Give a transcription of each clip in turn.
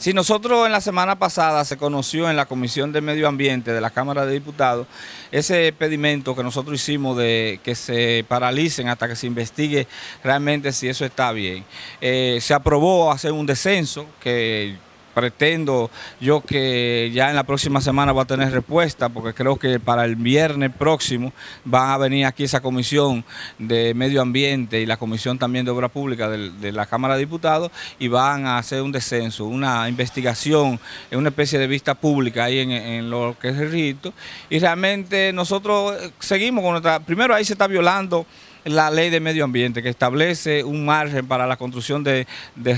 Si nosotros en la semana pasada se conoció en la Comisión de Medio Ambiente de la Cámara de Diputados ese pedimento que nosotros hicimos de que se paralicen hasta que se investigue realmente si eso está bien, eh, se aprobó hacer un descenso que pretendo yo que ya en la próxima semana va a tener respuesta, porque creo que para el viernes próximo van a venir aquí esa comisión de medio ambiente y la comisión también de obra pública de, la Cámara de Diputados y van a hacer un descenso, una investigación, una especie de vista pública ahí en, en lo que es el rito. Y realmente nosotros seguimos con nuestra... Primero ahí se está violando la ley de medio ambiente que establece un margen para la construcción de,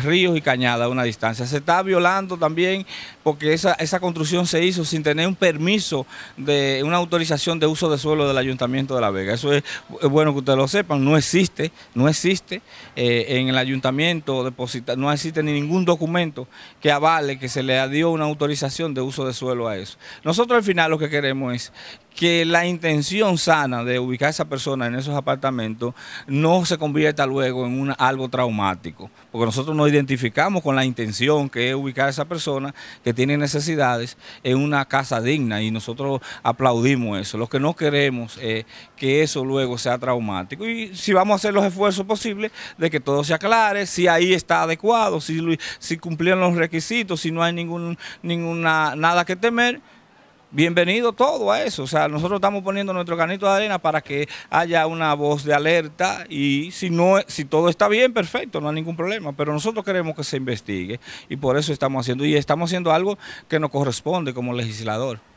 ríos y cañadas a una distancia. Se está violando también porque esa, esa construcción se hizo sin tener un permiso de una autorización de uso de suelo del Ayuntamiento de La Vega. Eso es, bueno que ustedes lo sepan, no existe, no existe eh, en el Ayuntamiento no existe ni ningún documento que avale que se le dio una autorización de uso de suelo a eso. Nosotros al final lo que queremos es que la intención sana de ubicar a esa persona en esos apartamentos no se convierta luego en algo traumático, porque nosotros nos identificamos con la intención que es ubicar a esa persona que tiene necesidades en una casa digna y nosotros aplaudimos eso. Lo que no queremos es que eso luego sea traumático y si vamos a hacer los esfuerzos posibles de que todo se aclare, si ahí está adecuado, si, si cumplieron los requisitos, si no hay ningún, ninguna, nada que temer bienvenido todo a eso. O sea, nosotros estamos poniendo nuestro granito de arena para que haya una voz de alerta y si no, si todo está bien, perfecto, no hay ningún problema. Pero nosotros queremos que se investigue y por eso estamos haciendo y estamos haciendo algo que nos corresponde como legislador.